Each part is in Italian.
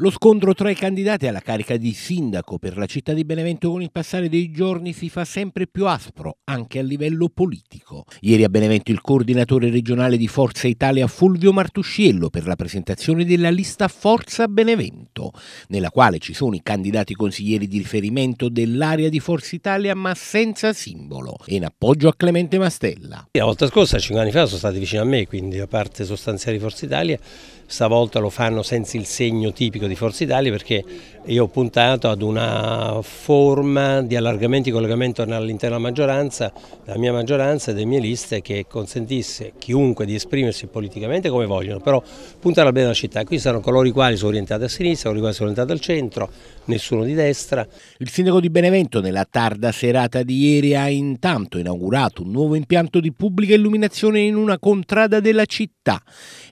Lo scontro tra i candidati alla carica di sindaco per la città di Benevento con il passare dei giorni si fa sempre più aspro, anche a livello politico. Ieri a Benevento il coordinatore regionale di Forza Italia Fulvio Martusciello per la presentazione della lista Forza Benevento, nella quale ci sono i candidati consiglieri di riferimento dell'area di Forza Italia ma senza simbolo e in appoggio a Clemente Mastella. La volta scorsa, cinque anni fa, sono stati vicino a me, quindi la parte sostanziale di Forza Italia, stavolta lo fanno senza il segno tipico di Forza Italia perché io ho puntato ad una forma di allargamento e collegamento all'interna maggioranza, della mia maggioranza e delle mie liste che consentisse a chiunque di esprimersi politicamente come vogliono, però puntare al bene della città. Qui saranno coloro i quali sono orientati a sinistra, coloro i quali sono orientati al centro, nessuno di destra. Il sindaco di Benevento nella tarda serata di ieri ha intanto inaugurato un nuovo impianto di pubblica illuminazione in una contrada della città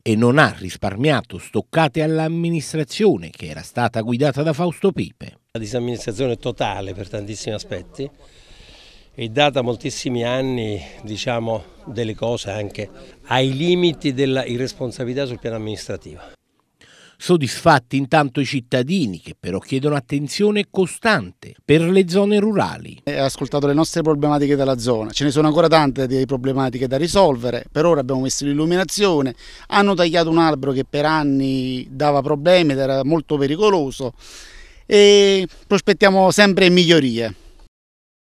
e non ha risparmiato stoccate all'amministrazione amministrazione che era stata guidata da Fausto Pipe. La disamministrazione totale per tantissimi aspetti e data moltissimi anni diciamo, delle cose anche ai limiti della irresponsabilità sul piano amministrativo. Soddisfatti intanto i cittadini che però chiedono attenzione costante per le zone rurali. Ha ascoltato le nostre problematiche della zona, ce ne sono ancora tante di problematiche da risolvere, per ora abbiamo messo l'illuminazione, hanno tagliato un albero che per anni dava problemi ed era molto pericoloso e prospettiamo sempre migliorie.